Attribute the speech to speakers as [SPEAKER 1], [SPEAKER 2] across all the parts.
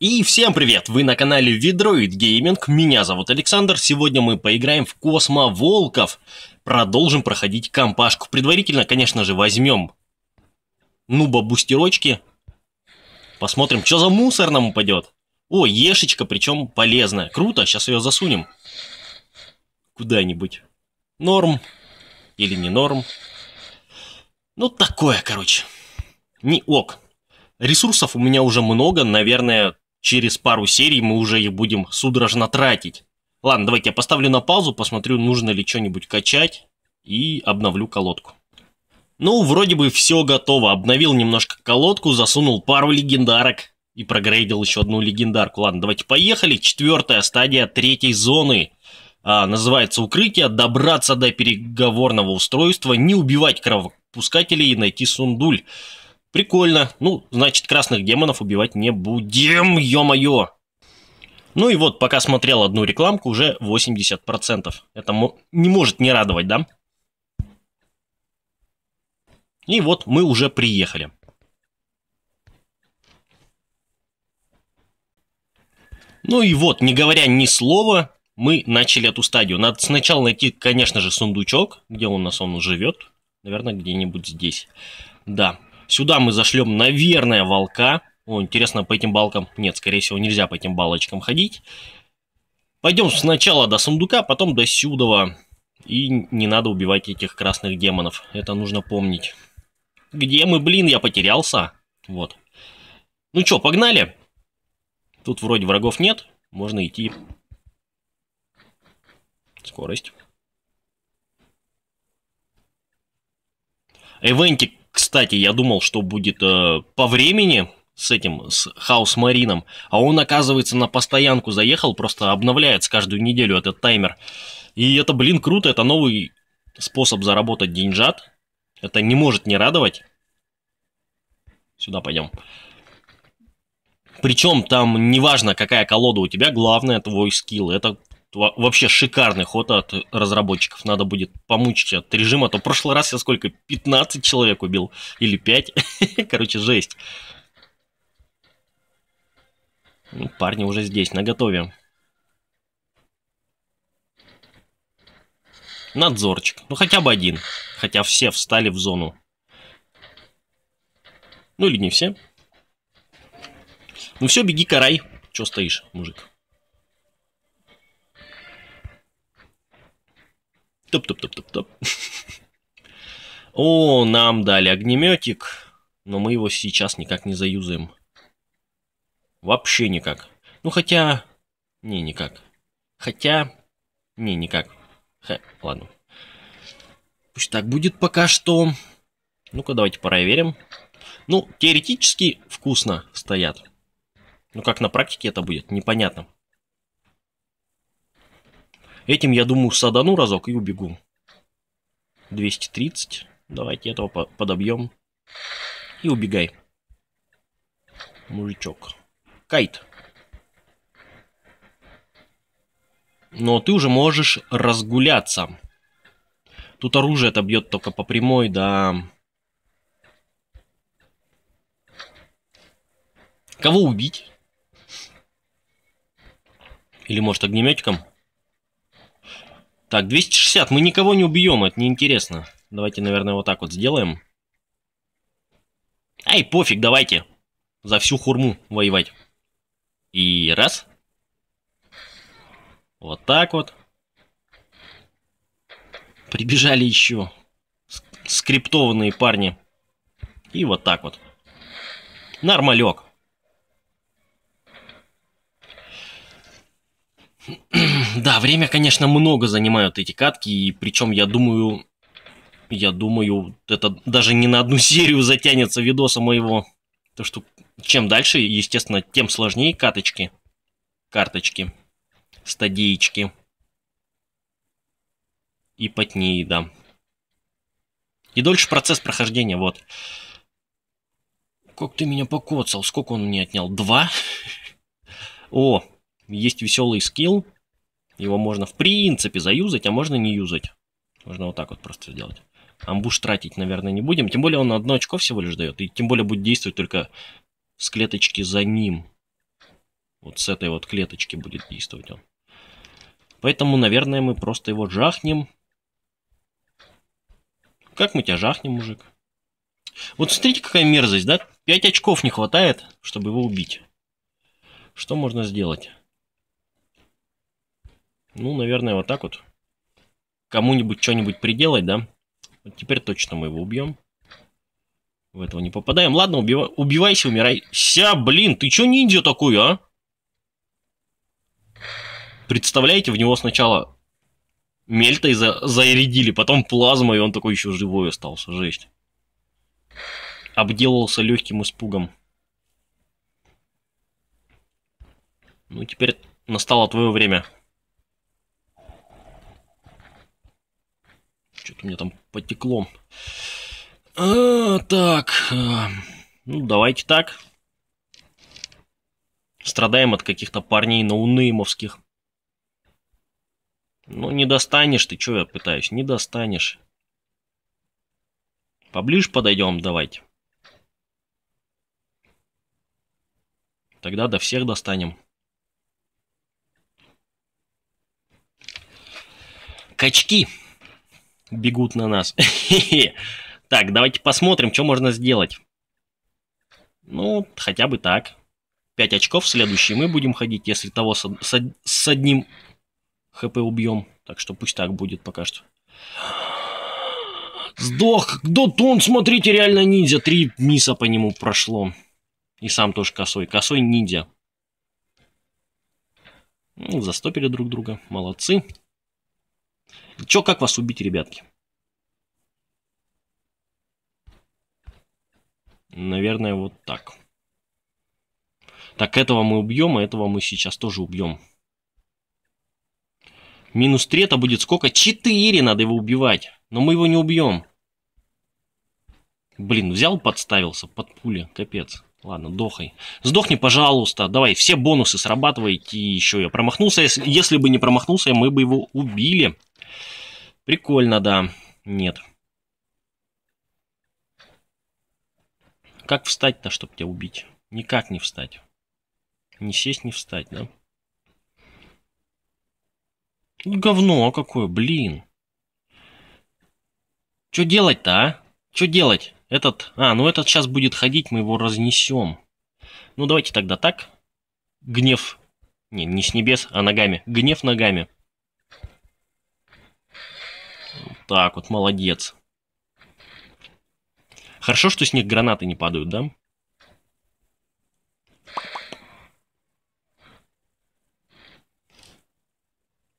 [SPEAKER 1] И всем привет! Вы на канале Видроид Гейминг, меня зовут Александр. Сегодня мы поиграем в Космоволков. Продолжим проходить компашку. Предварительно, конечно же, возьмем нуба-бустерочки. Посмотрим, что за мусор нам упадет. О, ешечка, причем полезная. Круто, сейчас ее засунем. Куда-нибудь. Норм. Или не норм. Ну, такое, короче. Не ок. Ресурсов у меня уже много, наверное, через пару серий мы уже их будем судорожно тратить. Ладно, давайте я поставлю на паузу, посмотрю, нужно ли что-нибудь качать и обновлю колодку. Ну, вроде бы все готово. Обновил немножко колодку, засунул пару легендарок и прогрейдил еще одну легендарку. Ладно, давайте поехали. Четвертая стадия третьей зоны. А, называется укрытие. Добраться до переговорного устройства, не убивать кровопускателей и найти сундуль. Прикольно. Ну, значит, красных демонов убивать не будем, ё-моё. Ну и вот, пока смотрел одну рекламку, уже 80%. Это не может не радовать, да? И вот мы уже приехали. Ну и вот, не говоря ни слова, мы начали эту стадию. Надо сначала найти, конечно же, сундучок, где у нас он живет. Наверное, где-нибудь здесь. Да, Сюда мы зашлем, наверное, волка. О, интересно, по этим балкам... Нет, скорее всего, нельзя по этим балочкам ходить. Пойдем сначала до сундука, потом до Сюдова. И не надо убивать этих красных демонов. Это нужно помнить. Где мы, блин? Я потерялся. Вот. Ну чё, погнали? Тут вроде врагов нет. Можно идти. Скорость. Эвентик кстати, я думал, что будет э, по времени с этим, с Хаус Марином, а он, оказывается, на постоянку заехал, просто обновляется каждую неделю этот таймер. И это, блин, круто, это новый способ заработать деньжат. Это не может не радовать. Сюда пойдем. Причем там неважно, какая колода у тебя, главное твой скилл. Это Вообще шикарный ход от разработчиков. Надо будет помучить от режима. А то в прошлый раз я сколько? 15 человек убил. Или 5. Короче, жесть. Ну, парни уже здесь, на Надзорчик. Ну, хотя бы один. Хотя все встали в зону. Ну, или не все. Ну все, беги, карай. Чё стоишь, мужик? Топ-топ-топ-топ-топ. О, нам дали огнеметик, но мы его сейчас никак не заюзаем. Вообще никак. Ну, хотя... Не, никак. Хотя... Не, никак. Хе, ладно. Пусть так будет пока что. Ну-ка, давайте проверим. Ну, теоретически вкусно стоят. Ну, как на практике это будет, непонятно. Этим, я думаю, садану разок и убегу. 230. Давайте этого подобьем. И убегай. Мужичок. Кайт. Но ты уже можешь разгуляться. Тут оружие это бьет только по прямой, да. Кого убить? Или может огнеметиком? Так, 260. Мы никого не убьем, это неинтересно. Давайте, наверное, вот так вот сделаем. Ай, пофиг, давайте. За всю хурму воевать. И раз. Вот так вот. Прибежали еще скриптованные парни. И вот так вот. Нормалек. Да, время, конечно, много занимают эти катки, и причем, я думаю, я думаю, это даже не на одну серию затянется видоса моего. То, что чем дальше, естественно, тем сложнее каточки, карточки, стадиечки. И потнее, да. И дольше процесс прохождения, вот. Как ты меня покоцал, сколько он мне отнял? Два? О, есть веселый скилл. Его можно в принципе заюзать, а можно не юзать. Можно вот так вот просто сделать. Амбуш тратить, наверное, не будем. Тем более он одно очко всего лишь дает. И тем более будет действовать только с клеточки за ним. Вот с этой вот клеточки будет действовать он. Поэтому, наверное, мы просто его жахнем. Как мы тебя жахнем, мужик? Вот смотрите, какая мерзость, да? 5 очков не хватает, чтобы его убить. Что можно сделать? Ну, наверное, вот так вот. Кому-нибудь что-нибудь приделать, да? Вот теперь точно мы его убьем. В этого не попадаем. Ладно, убивай, убивайся, умирай. Ся, блин, ты чё ниндзя такой, а? Представляете, в него сначала мельтой за зарядили, потом плазмой, и он такой еще живой остался. Жесть. Обделался легким испугом. Ну, теперь настало твое время. У меня там потекло. А, так. А, ну, давайте так. Страдаем от каких-то парней наунеймовских. Ну, не достанешь ты, что я пытаюсь? Не достанешь. Поближе подойдем, давайте. Тогда до всех достанем. Качки бегут на нас. Так, давайте посмотрим, что можно сделать. Ну, хотя бы так. 5 очков следующие мы будем ходить, если того с, одним хп убьем. Так что пусть так будет пока что. Сдох! Дотун, смотрите, реально ниндзя. Три миса по нему прошло. И сам тоже косой. Косой ниндзя. Ну, застопили друг друга. Молодцы. Че, как вас убить, ребятки? Наверное, вот так. Так, этого мы убьем, а этого мы сейчас тоже убьем. Минус 3 это будет сколько? 4 надо его убивать. Но мы его не убьем. Блин, взял, подставился под пули. Капец. Ладно, дохай. Сдохни, пожалуйста. Давай, все бонусы срабатывайте. еще я промахнулся. если бы не промахнулся, мы бы его убили. Прикольно, да. Нет. Как встать-то, чтобы тебя убить? Никак не встать. Не сесть, не встать, да? Говно какое, блин. Что делать-то, а? Что делать? Этот... А, ну этот сейчас будет ходить, мы его разнесем. Ну давайте тогда так. Гнев. Не, не с небес, а ногами. Гнев ногами. так вот, молодец. Хорошо, что с них гранаты не падают, да?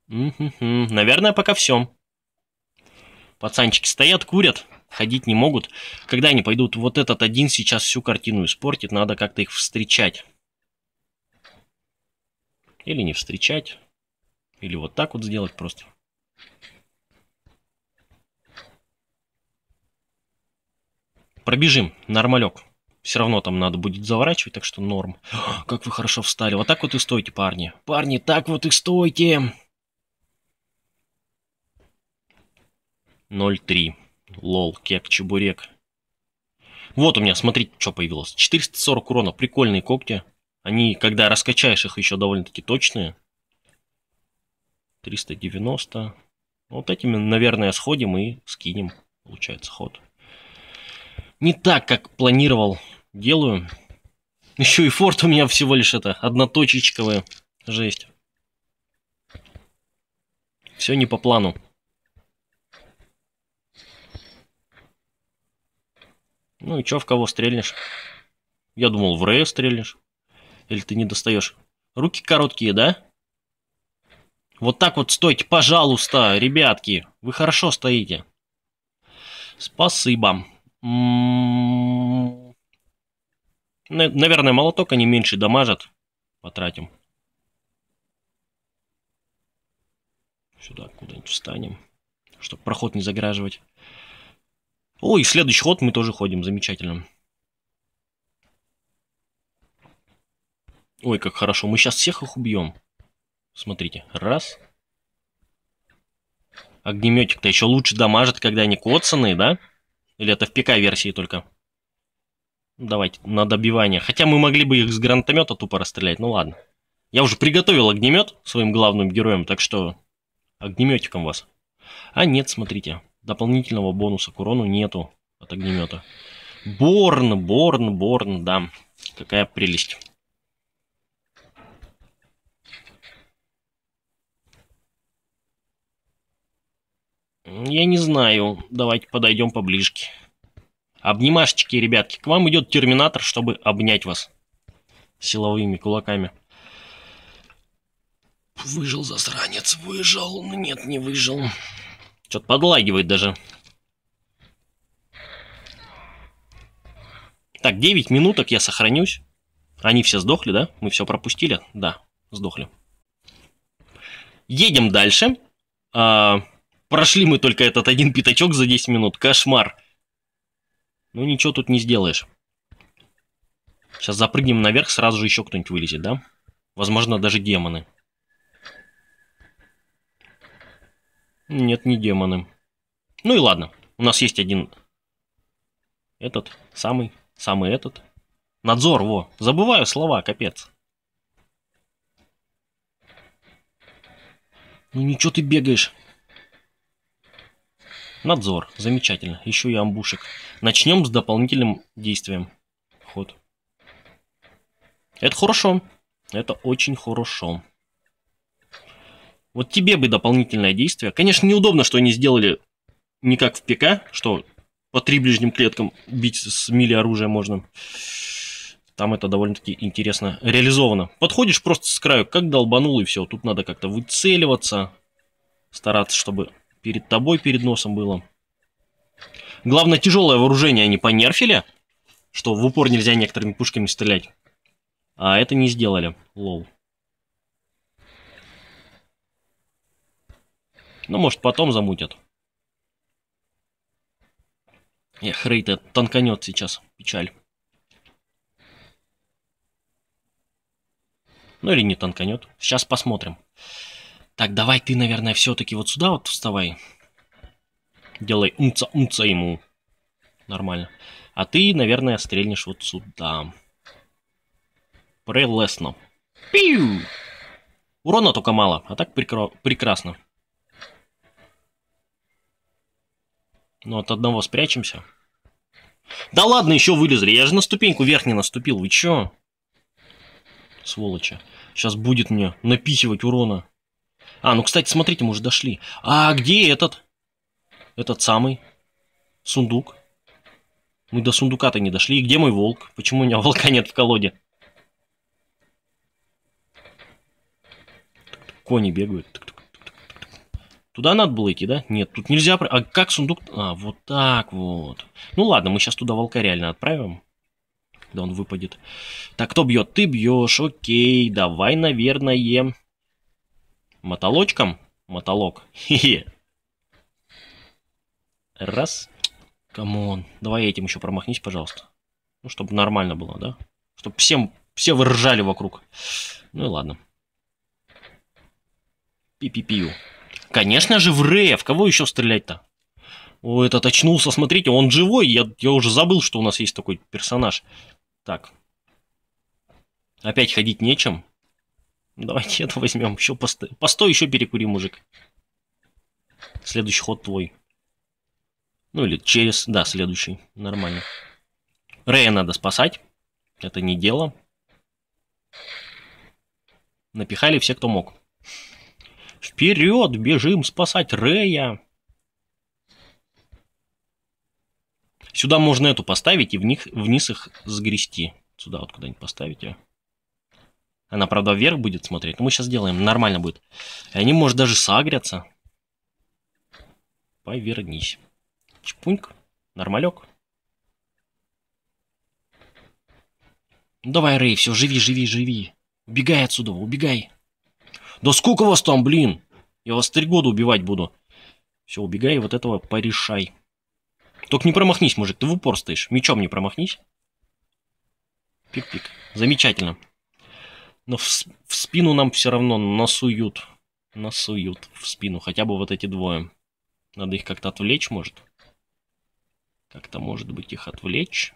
[SPEAKER 1] Наверное, пока все. Пацанчики стоят, курят, ходить не могут. Когда они пойдут, вот этот один сейчас всю картину испортит, надо как-то их встречать. Или не встречать. Или вот так вот сделать просто. Пробежим, нормалек. Все равно там надо будет заворачивать, так что норм. Как вы хорошо встали. Вот так вот и стойте, парни. Парни, так вот и стойте. 0.3. Лол, кек, чебурек. Вот у меня, смотрите, что появилось. 440 урона. Прикольные когти. Они, когда раскачаешь их, еще довольно-таки точные. 390. Вот этими, наверное, сходим и скинем, получается, ход не так, как планировал, делаю. Еще и форт у меня всего лишь это, одноточечковая жесть. Все не по плану. Ну и чё, в кого стрельнешь? Я думал, в Рея стрельнешь. Или ты не достаешь? Руки короткие, да? Вот так вот стойте, пожалуйста, ребятки. Вы хорошо стоите. Спасибо. Наверное, молоток они меньше дамажат. Потратим. Сюда куда-нибудь встанем, чтобы проход не заграживать. Ой, следующий ход мы тоже ходим, замечательно. Ой, как хорошо, мы сейчас всех их убьем. Смотрите, раз. Огнеметик-то еще лучше дамажит, когда они коцаные, да? Или это в ПК-версии только? Давайте, на добивание. Хотя мы могли бы их с гранатомета тупо расстрелять, ну ладно. Я уже приготовил огнемет своим главным героем, так что огнеметиком вас. А нет, смотрите, дополнительного бонуса к урону нету от огнемета. Борн, Борн, Борн, да. Какая прелесть. Я не знаю. Давайте подойдем поближе. Обнимашечки, ребятки. К вам идет терминатор, чтобы обнять вас. Силовыми кулаками. Выжил, засранец, выжил. Ну, нет, не выжил. Что-то подлагивает даже. Так, 9 минуток я сохранюсь. Они все сдохли, да? Мы все пропустили? Да, сдохли. Едем дальше. А, Прошли мы только этот один пятачок за 10 минут. Кошмар. Ну ничего тут не сделаешь. Сейчас запрыгнем наверх, сразу же еще кто-нибудь вылезет, да? Возможно, даже демоны. Нет, не демоны. Ну и ладно. У нас есть один... Этот, самый, самый этот. Надзор, во. Забываю слова, капец. Ну ничего ты бегаешь. Надзор. Замечательно. Еще и амбушек. Начнем с дополнительным действием. Ход. Это хорошо. Это очень хорошо. Вот тебе бы дополнительное действие. Конечно, неудобно, что они сделали не как в ПК, что по три ближним клеткам бить с мили оружия можно. Там это довольно-таки интересно реализовано. Подходишь просто с краю, как долбанул, и все. Тут надо как-то выцеливаться, стараться, чтобы перед тобой, перед носом было. Главное, тяжелое вооружение они понерфили, что в упор нельзя некоторыми пушками стрелять. А это не сделали. Лол. Ну, может, потом замутят. Эх, Рейд этот танканет сейчас. Печаль. Ну или не танканет. Сейчас посмотрим. Так, давай ты, наверное, все-таки вот сюда вот вставай. Делай умца-умца ему. Нормально. А ты, наверное, стрельнешь вот сюда. Прелестно. Пиу! Урона только мало, а так прекра прекрасно. Ну, от одного спрячемся. Да ладно, еще вылезли. Я же на ступеньку верхней наступил. Вы че? Сволочи. Сейчас будет мне напихивать урона. А, ну, кстати, смотрите, мы уже дошли. А где этот? Этот самый сундук. Мы до сундука-то не дошли. И где мой волк? Почему у меня волка нет в колоде? Кони бегают. Туда надо было идти, да? Нет, тут нельзя... А как сундук... А, вот так вот. Ну ладно, мы сейчас туда волка реально отправим. Когда он выпадет. Так, кто бьет? Ты бьешь, окей. Давай, наверное мотолочком. Мотолок. Хе-хе. Раз. Камон. Давай этим еще промахнись, пожалуйста. Ну, чтобы нормально было, да? Чтобы всем, все выржали вокруг. Ну и ладно. Пи-пи-пию. Конечно же, в Рея. В кого еще стрелять-то? О, этот очнулся, смотрите, он живой. Я, я уже забыл, что у нас есть такой персонаж. Так. Опять ходить нечем. Давайте это возьмем. Еще постой. Постой, еще перекури, мужик. Следующий ход твой. Ну или через, да, следующий. Нормально. Рея надо спасать. Это не дело. Напихали все, кто мог. Вперед, бежим спасать Рея. Сюда можно эту поставить и в них, вниз их сгрести. Сюда вот куда-нибудь поставите. А. Она, правда, вверх будет смотреть. Но мы сейчас сделаем, нормально будет. И они, может, даже сагрятся. Повернись. Чпуньк. Нормалек. Давай, Рэй, все, живи, живи, живи. Убегай отсюда, убегай. Да сколько вас там, блин? Я вас три года убивать буду. Все, убегай, вот этого порешай. Только не промахнись, мужик, ты в упор стоишь. Мечом не промахнись. Пик-пик. Замечательно. Но в, в спину нам все равно насуют. Насуют в спину. Хотя бы вот эти двое. Надо их как-то отвлечь, может. Как-то, может быть, их отвлечь.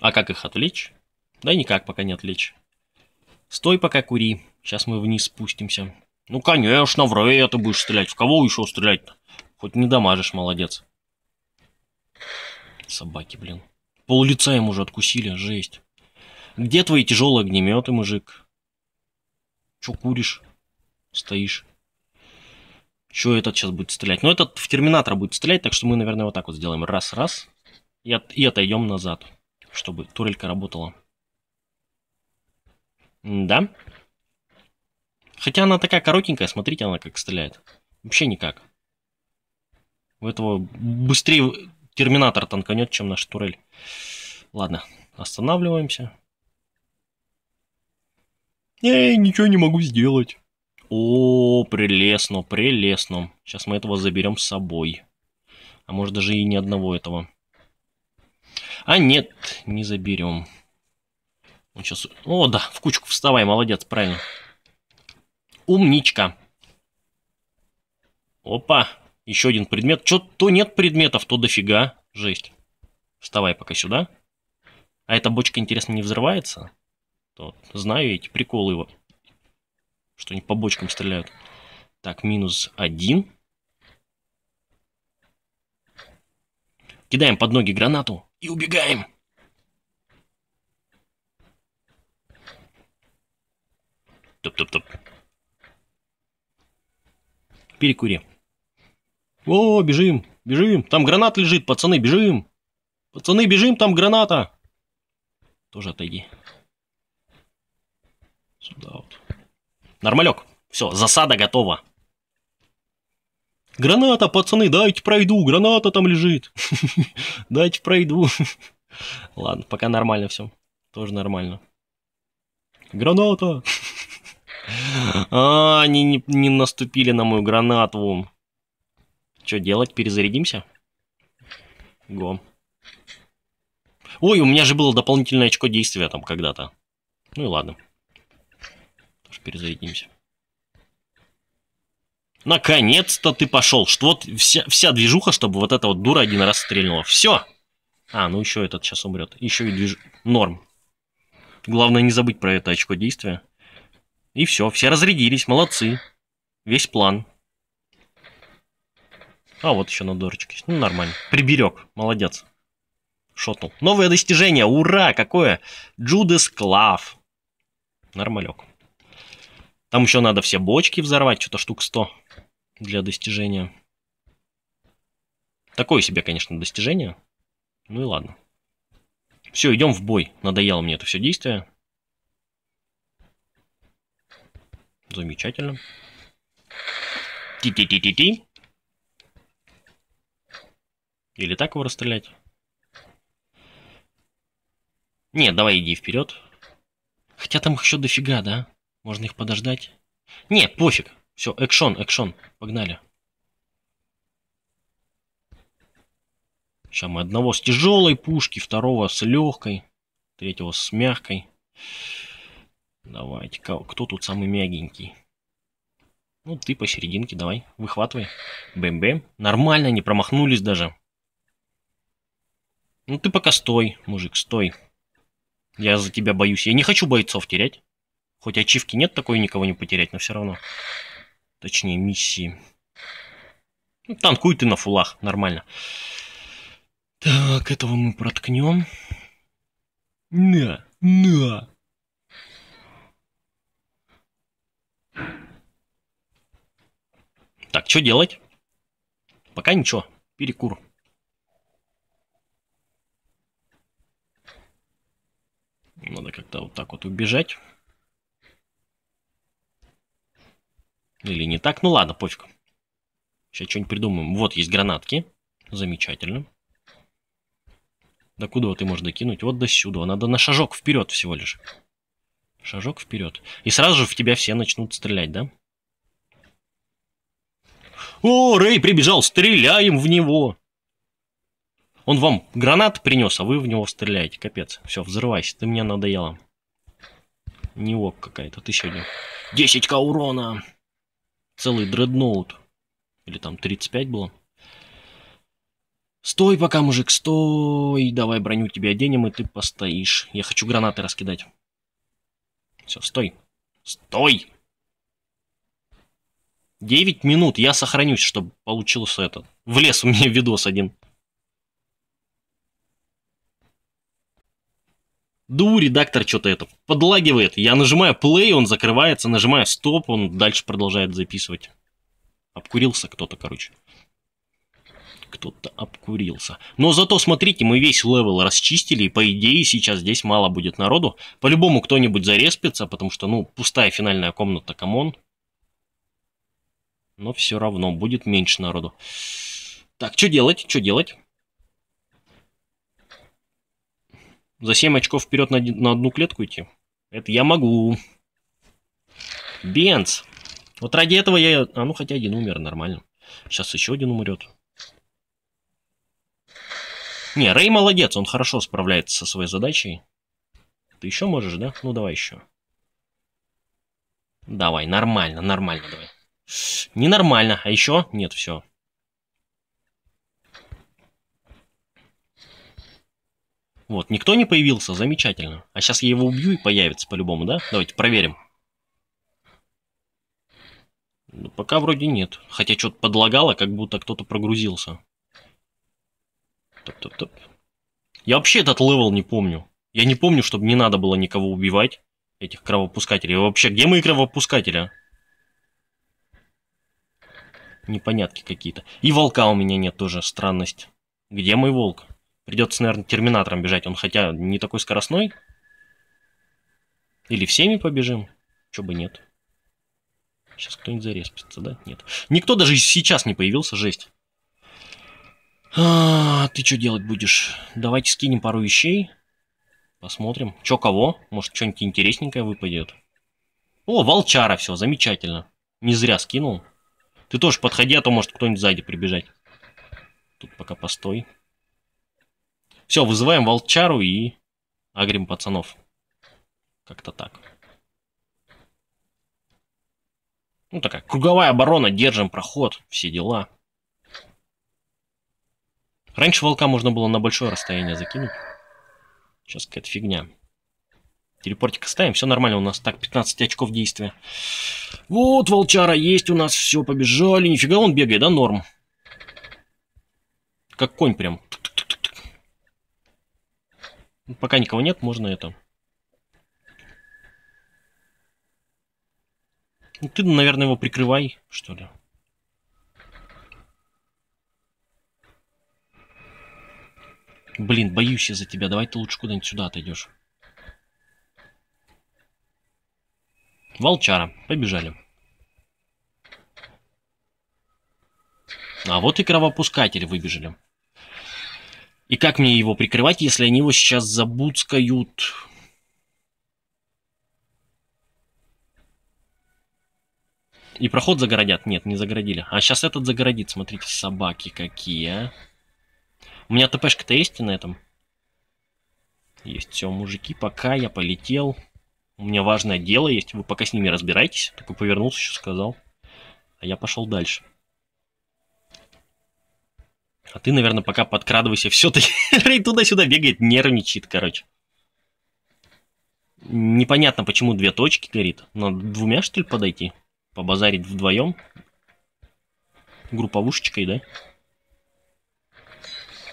[SPEAKER 1] А как их отвлечь? Да никак пока не отвлечь. Стой пока кури. Сейчас мы вниз спустимся. Ну, конечно, в рое ты будешь стрелять. В кого еще стрелять-то? Хоть не дамажишь, молодец. Собаки, блин. Пол лица ему уже откусили, жесть. Где твои тяжелые огнеметы, мужик? Че куришь? Стоишь. Че этот сейчас будет стрелять? Ну, этот в терминатора будет стрелять, так что мы, наверное, вот так вот сделаем. Раз-раз. И, от... и отойдем назад, чтобы турелька работала. М да. Хотя она такая коротенькая, смотрите, она как стреляет. Вообще никак. У этого быстрее терминатор танканет, чем наш турель. Ладно, останавливаемся. Эй, ничего не могу сделать. О, прелестно, прелестно. Сейчас мы этого заберем с собой. А может даже и ни одного этого. А нет, не заберем. Он сейчас... О, да, в кучку вставай, молодец, правильно. Умничка. Опа, еще один предмет. Че, то нет предметов, то дофига. Жесть. Вставай пока сюда. А эта бочка, интересно, не взрывается? Вот, знаю эти приколы его. Что они по бочкам стреляют. Так, минус один. Кидаем под ноги гранату и убегаем. Топ-топ-топ. Перекури. «О, бежим, бежим, там гранат лежит, пацаны, бежим! Пацаны, бежим, там граната!» Тоже отойди. Сюда вот. Нормалек. Все, засада готова. Граната, пацаны, дайте пройду, граната там лежит. Дайте пройду. Ладно, пока нормально все. Тоже нормально. Граната! А, они не, не наступили на мою гранату. Что делать? Перезарядимся? Го. Ой, у меня же было дополнительное очко действия там когда-то. Ну и ладно. Тоже перезарядимся. Наконец-то ты пошел. Что вот вся, вся движуха, чтобы вот эта вот дура один раз стрельнула. Все. А, ну еще этот сейчас умрет. Еще и движ... Норм. Главное не забыть про это очко действия. И все, все разрядились, молодцы. Весь план. А, вот еще на дурочке Ну, нормально. Приберег. Молодец. Шотнул. Новое достижение. Ура! Какое? Джудес Клав. Нормалек. Там еще надо все бочки взорвать. Что-то штук 100 для достижения. Такое себе, конечно, достижение. Ну и ладно. Все, идем в бой. Надоело мне это все действие. Замечательно. Ти-ти-ти-ти-ти. Или так его расстрелять? Нет, давай иди вперед. Хотя там еще дофига, да? Можно их подождать. Не, пофиг. Все, экшон, экшон. Погнали. Сейчас мы одного с тяжелой пушки, второго с легкой, третьего с мягкой. Давайте, кто тут самый мягенький? Ну, ты посерединке, давай, выхватывай. Бэм-бэм. Нормально, не промахнулись даже. Ну ты пока стой, мужик, стой. Я за тебя боюсь. Я не хочу бойцов терять. Хоть ачивки нет такой, никого не потерять, но все равно. Точнее, миссии. Ну, танкуй ты на фулах, нормально. Так, этого мы проткнем. На, на. Так, что делать? Пока ничего. Перекур. Надо как-то вот так вот убежать. Или не так? Ну ладно, пофиг. Сейчас что-нибудь придумаем. Вот есть гранатки. Замечательно. До куда ты можешь докинуть? Вот до сюда. Надо на шажок вперед всего лишь. Шажок вперед. И сразу же в тебя все начнут стрелять, да? О, Рэй прибежал, стреляем в него. Он вам гранат принес, а вы в него стреляете. Капец. Все, взрывайся, ты мне надоела. Не ок какая-то, ты сегодня. 10к урона! Целый дредноут. Или там 35 было. Стой пока, мужик, стой. Давай броню тебе оденем, и ты постоишь. Я хочу гранаты раскидать. Все, стой. Стой! 9 минут, я сохранюсь, чтобы получился этот. лес у меня видос один. Ду, редактор что-то это подлагивает. Я нажимаю play, он закрывается, нажимаю стоп, он дальше продолжает записывать. Обкурился кто-то, короче. Кто-то обкурился. Но зато, смотрите, мы весь левел расчистили, и по идее сейчас здесь мало будет народу. По-любому кто-нибудь зареспится, потому что, ну, пустая финальная комната, камон. Но все равно будет меньше народу. Так, что делать, что делать? За 7 очков вперед на, на одну клетку идти? Это я могу. Бенц. Вот ради этого я... А ну хотя один умер, нормально. Сейчас еще один умрет. Не, Рэй молодец, он хорошо справляется со своей задачей. Ты еще можешь, да? Ну давай еще. Давай, нормально, нормально давай. Ненормально, а еще? Нет, все. Вот, никто не появился, замечательно. А сейчас я его убью и появится по-любому, да? Давайте проверим. Ну, пока вроде нет. Хотя что-то подлагало, как будто кто-то прогрузился. Топ-топ-топ. Я вообще этот левел не помню. Я не помню, чтобы не надо было никого убивать, этих кровопускателей. вообще, где мои кровопускатели? А? Непонятки какие-то. И волка у меня нет тоже, странность. Где мой волк? Придется, наверное, терминатором бежать. Он хотя не такой скоростной. Или всеми побежим. Че бы нет. Сейчас кто-нибудь зареспится, да? Нет. Никто даже сейчас не появился, жесть. А, ты что делать будешь? Давайте скинем пару вещей. Посмотрим. Чё кого? Может, что-нибудь интересненькое выпадет. О, волчара, все, замечательно. Не зря скинул. Ты тоже подходи, а то может кто-нибудь сзади прибежать. Тут пока постой. Все, вызываем волчару и агрим пацанов. Как-то так. Ну такая круговая оборона, держим проход, все дела. Раньше волка можно было на большое расстояние закинуть. Сейчас какая-то фигня. Телепортик ставим, все нормально у нас. Так, 15 очков действия. Вот волчара есть у нас, все, побежали. Нифига он бегает, да, норм? Как конь прям. Тук Пока никого нет, можно это. Ну, ты, наверное, его прикрывай, что ли. Блин, боюсь я за тебя. Давай ты лучше куда-нибудь сюда отойдешь. Волчара. Побежали. А вот и кровопускатели выбежали. И как мне его прикрывать, если они его сейчас забуцкают? И проход загородят? Нет, не загородили. А сейчас этот загородит. Смотрите, собаки какие, а. У меня ТПшка-то есть на этом? Есть. Все, мужики, пока я полетел. У меня важное дело есть. Вы пока с ними разбирайтесь. Такой повернулся, еще сказал. А я пошел дальше. А ты, наверное, пока подкрадывайся. Все-таки Рей туда-сюда бегает, нервничает, короче. Непонятно, почему две точки горит. Надо двумя, что ли, подойти? Побазарить вдвоем? Групповушечкой, да?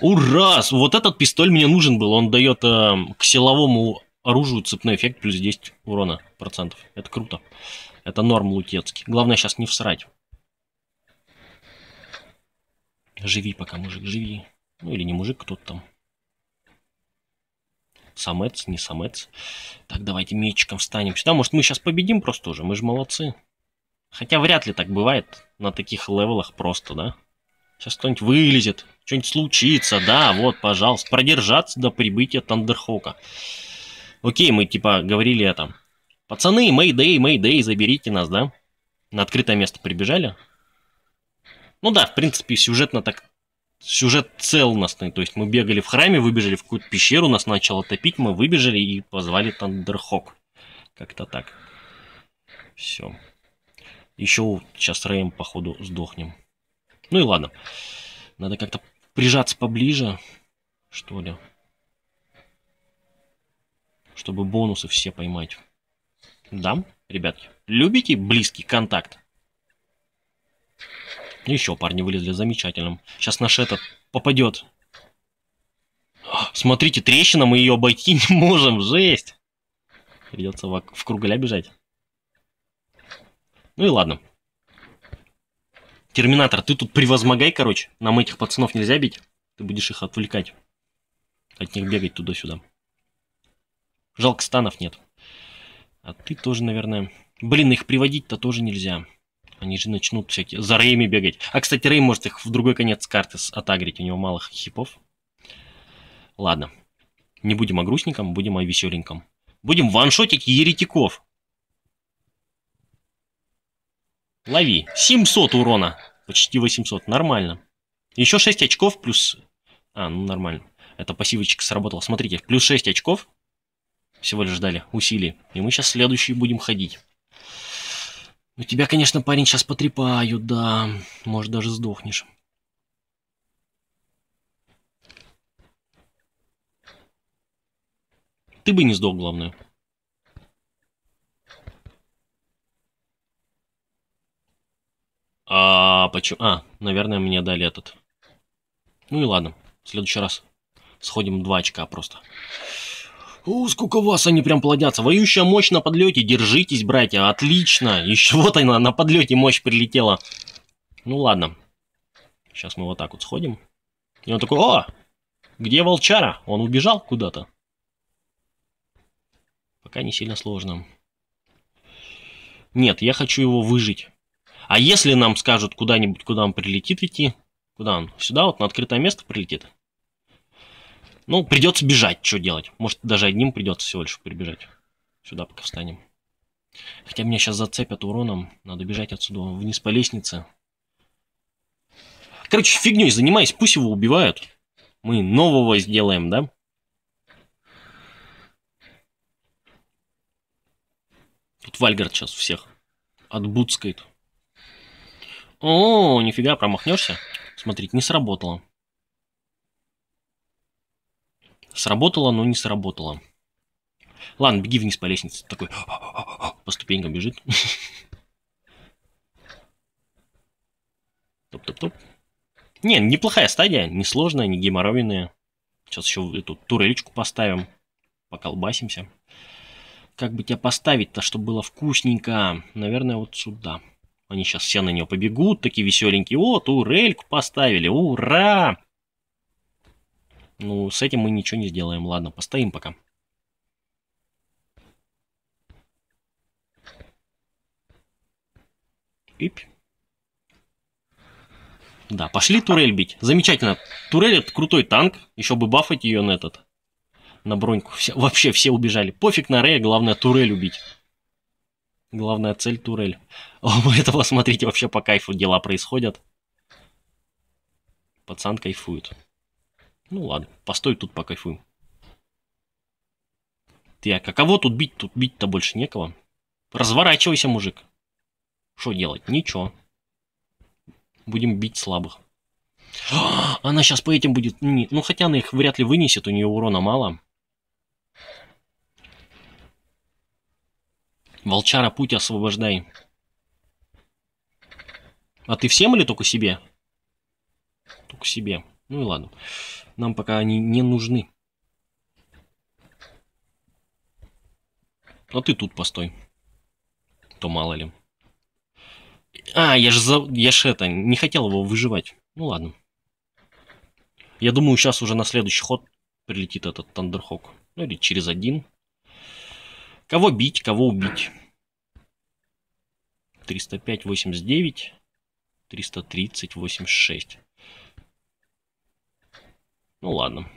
[SPEAKER 1] Ура! Вот этот пистоль мне нужен был. Он дает э, эм, к силовому оружию цепной эффект плюс 10 урона процентов. Это круто. Это норм лутецкий. Главное сейчас не всрать. Живи пока, мужик, живи. Ну или не мужик, кто-то там. Самец, не самец. Так, давайте мечиком встанем сюда. Может, мы сейчас победим просто уже? Мы же молодцы. Хотя вряд ли так бывает на таких левелах просто, да? Сейчас кто-нибудь вылезет, что-нибудь случится, да, вот, пожалуйста. Продержаться до прибытия Тандерхока. Окей, мы типа говорили это. Пацаны, Мэйдэй, Мэйдэй, заберите нас, да? На открытое место прибежали? Ну да, в принципе, сюжетно так сюжет целостный. То есть мы бегали в храме, выбежали в какую-то пещеру, нас начало топить, мы выбежали и позвали Тандерхок. Как-то так. Все. Еще сейчас Рэем, походу, сдохнем. Ну и ладно. Надо как-то прижаться поближе, что ли. Чтобы бонусы все поймать. Да, ребятки, любите близкий контакт? Еще парни вылезли, замечательным. Сейчас наш этот попадет. Смотрите, трещина, мы ее обойти не можем, жесть. Придется в, в круголя бежать. Ну и ладно. Терминатор, ты тут превозмогай, короче. Нам этих пацанов нельзя бить. Ты будешь их отвлекать. От них бегать туда-сюда. Жалко станов нет. А ты тоже, наверное... Блин, их приводить-то тоже нельзя. Они же начнут всякие за рейми бегать. А, кстати, рей может их в другой конец карты отагрить. У него малых хипов. Ладно. Не будем о грустником, будем о веселеньком. Будем ваншотить еретиков. Лови. 700 урона. Почти 800. Нормально. Еще 6 очков плюс... А, ну нормально. Это пассивочка сработала. Смотрите, плюс 6 очков. Всего лишь ждали усилий. И мы сейчас следующие будем ходить. Ну тебя, конечно, парень, сейчас потрепаю, да. Может, даже сдохнешь. Ты бы не сдох, главное. А почему? А, наверное, мне дали этот. Ну и ладно. В следующий раз сходим два очка просто. О, сколько вас они прям плодятся. Воющая мощь на подлете. Держитесь, братья. Отлично. Еще вот она на подлете мощь прилетела. Ну ладно. Сейчас мы вот так вот сходим. И он такой, о, где волчара? Он убежал куда-то. Пока не сильно сложно. Нет, я хочу его выжить. А если нам скажут куда-нибудь, куда он прилетит идти? Куда он? Сюда вот на открытое место прилетит? Ну, придется бежать, что делать. Может, даже одним придется всего лишь прибежать. Сюда пока встанем. Хотя меня сейчас зацепят уроном. Надо бежать отсюда вниз по лестнице. Короче, фигней занимаюсь, пусть его убивают. Мы нового сделаем, да? Тут Вальгард сейчас всех отбудскает. О, нифига, промахнешься? Смотрите, не сработало. Сработало, но не сработало. Ладно, беги вниз по лестнице. Такой по ступенькам бежит. Топ-топ-топ. Не, неплохая стадия, несложная, не геморровенная. Сейчас еще эту турелечку поставим, поколбасимся. Как бы тебя поставить-то, чтобы было вкусненько? Наверное, вот сюда. Они сейчас все на нее побегут, такие веселенькие. О, турельку поставили, ура! Ну, с этим мы ничего не сделаем. Ладно, постоим пока. Ип. Да, пошли турель бить. Замечательно. Турель это крутой танк. Еще бы бафать ее на этот. На броньку. Все, вообще все убежали. Пофиг на Рея, главное турель убить. Главная цель турель. У этого, смотрите, вообще по кайфу дела происходят. Пацан кайфует. Ну ладно, постой тут покайфуем. Так, а кого тут бить? Тут бить-то больше некого. Разворачивайся, мужик. Что делать? Ничего. Будем бить слабых. А, она сейчас по этим будет... Не, ну, хотя она их вряд ли вынесет, у нее урона мало. Волчара, путь освобождай. А ты всем или только себе? Только себе. Ну и ладно. Нам пока они не нужны. А ты тут постой. То мало ли. А, я же за... я ж это, не хотел его выживать. Ну ладно. Я думаю, сейчас уже на следующий ход прилетит этот Тандерхок. Ну или через один. Кого бить, кого убить. 305, 89, 330, 86. Ну ладно.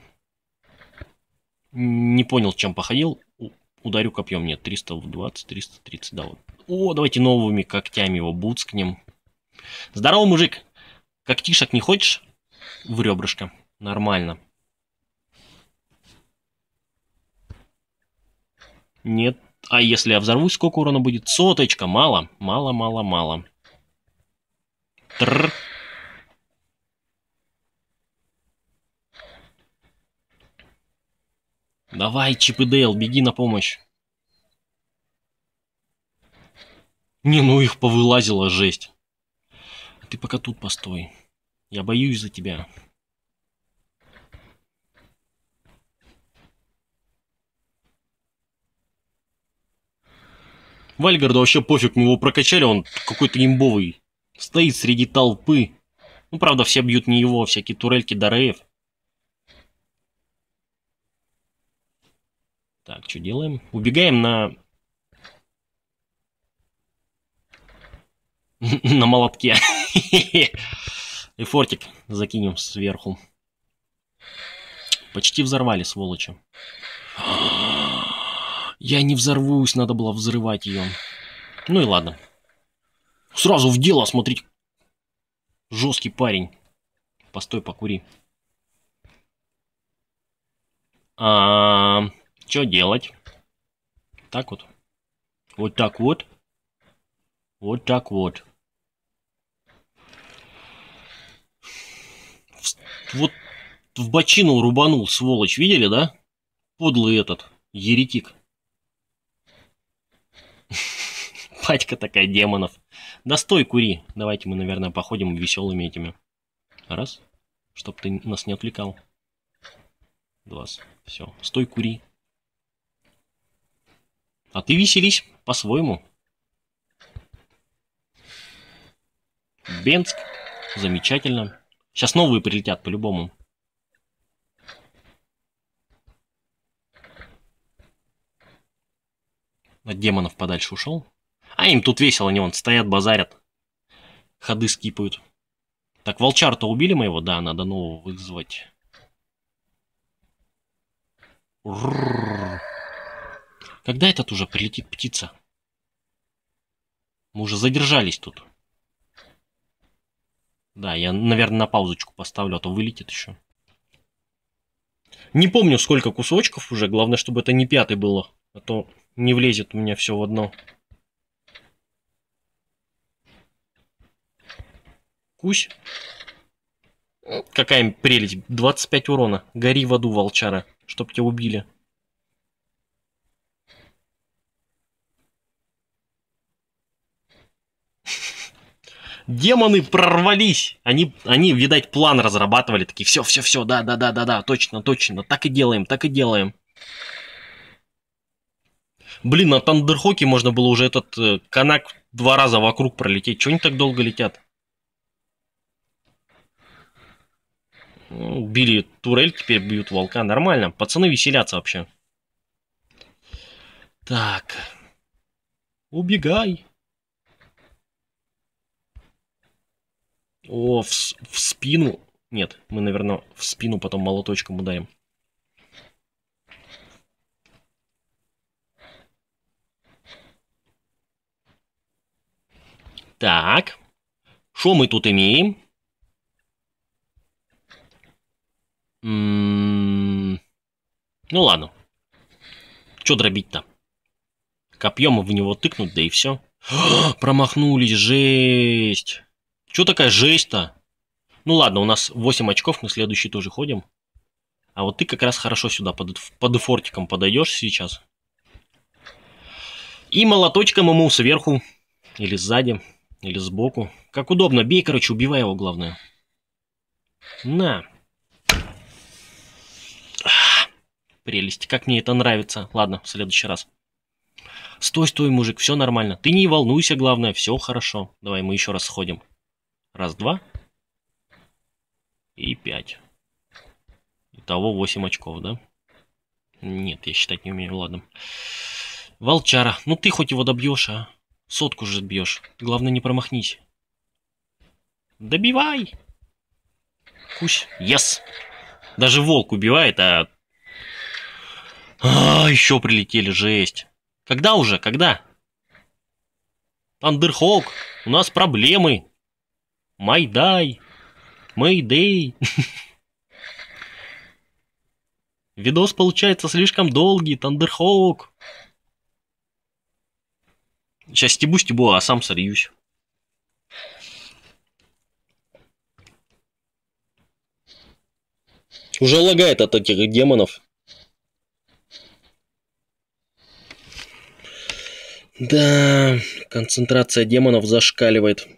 [SPEAKER 1] Не понял, чем походил. Ударю копьем. Нет, 320, 330, да вот. О, давайте новыми когтями его буцкнем. Здорово, мужик! Когтишек не хочешь? В ребрышко. Нормально. Нет. А если я взорву, сколько урона будет? Соточка. Мало. Мало, мало, мало. Трррр. Давай, Чип и Дейл, беги на помощь. Не, ну их повылазила жесть. А ты пока тут постой. Я боюсь за тебя. Вальгарду вообще пофиг, мы его прокачали, он какой-то имбовый. Стоит среди толпы. Ну, правда, все бьют не его, а всякие турельки Дареев. Так, что делаем? Убегаем на... на молотке. И фортик закинем сверху. Почти взорвали, сволочи. Я не взорвусь, надо было взрывать ее. Ну и ладно. Сразу в дело, смотрите. Жесткий парень. Постой, покури. А -а -а. Что делать? Так вот. Вот так вот. Вот так вот. Вот в бочину рубанул, сволочь, видели, да? Подлый этот, еретик. Батька такая демонов. Да стой, кури. Давайте мы, наверное, походим веселыми этими. Раз. Чтоб ты нас не отвлекал. Два. Все. Стой, кури. А ты веселись по-своему. Бенск. Замечательно. Сейчас новые прилетят по-любому. От демонов подальше ушел. А им тут весело, не он стоят, базарят. Ходы скипают. Так, волчар-то убили моего? Да, надо нового вызвать. Рррр. Когда этот уже прилетит птица? Мы уже задержались тут. Да, я, наверное, на паузочку поставлю, а то вылетит еще. Не помню, сколько кусочков уже. Главное, чтобы это не пятый было. А то не влезет у меня все в одно. Кусь. Какая прелесть. 25 урона. Гори в аду, волчара. Чтоб тебя убили. демоны прорвались. Они, они, видать, план разрабатывали. Такие, все, все, все, да, да, да, да, да, точно, точно. Так и делаем, так и делаем. Блин, на Тандерхоке можно было уже этот э, канак два раза вокруг пролететь. Чего они так долго летят? Ну, убили турель, теперь бьют волка. Нормально. Пацаны веселятся вообще. Так. Убегай. О, в, в спину. Нет, мы, наверное, в спину потом молоточком ударим. Так. Что мы тут имеем? М-м-м. Ну ладно. Что дробить-то? Копьем в него тыкнуть, да и все. Промахнулись, жесть. Чё такая жесть-то? Ну ладно, у нас 8 очков, мы следующий тоже ходим. А вот ты как раз хорошо сюда под, под фортиком подойдешь сейчас. И молоточком ему сверху, или сзади, или сбоку. Как удобно, бей, короче, убивай его, главное. На. Прелесть, как мне это нравится. Ладно, в следующий раз. Стой, стой, мужик, все нормально. Ты не волнуйся, главное, все хорошо. Давай мы еще раз сходим. Раз, два. И пять. Итого 8 очков, да? Нет, я считать не умею, ладно. Волчара. Ну ты хоть его добьешь, а? Сотку же добьешь Главное, не промахнись. Добивай! Кусь. Yes! Даже волк убивает, а... А, еще прилетели, жесть. Когда уже? Когда? Тандерхолк, у нас проблемы. Майдай, Мэйдей. Видос получается слишком долгий, Тандерхоук. Сейчас стебу-стебу, а сам сольюсь. Уже лагает от этих демонов. Да, концентрация демонов зашкаливает.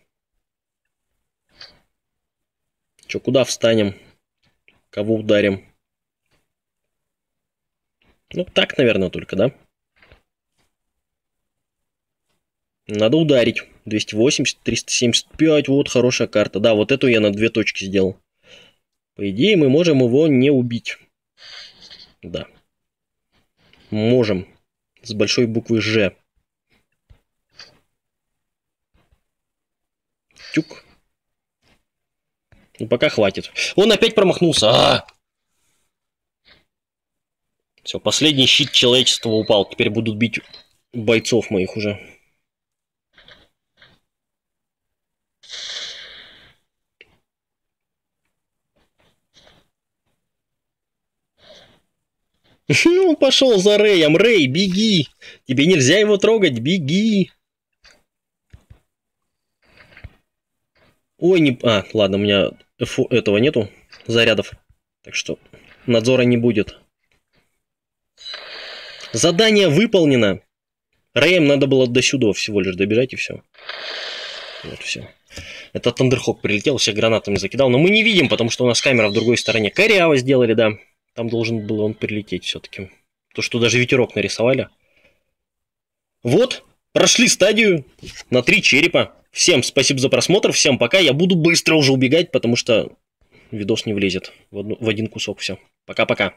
[SPEAKER 1] Что, куда встанем? Кого ударим? Ну, так, наверное, только, да? Надо ударить. 280, 375, вот хорошая карта. Да, вот эту я на две точки сделал. По идее, мы можем его не убить. Да. Можем. С большой буквы «Ж». Тюк. Ну, пока хватит. Он опять промахнулся. А -а -а! Все, последний щит человечества упал. Теперь будут бить бойцов моих уже. Ну, пошел за Рэем. Рэй, беги. Тебе нельзя его трогать, беги. Ой, не... А, ладно, у меня фу, этого нету, зарядов. Так что надзора не будет. Задание выполнено. Рэем надо было до сюда всего лишь добежать и все. Вот все. Это Тандерхок прилетел, всех гранатами закидал. Но мы не видим, потому что у нас камера в другой стороне. Коряво сделали, да. Там должен был он прилететь все-таки. То, что даже ветерок нарисовали. Вот, прошли стадию на три черепа. Всем спасибо за просмотр, всем пока. Я буду быстро уже убегать, потому что видос не влезет в, одну, в один кусок. Все. Пока-пока.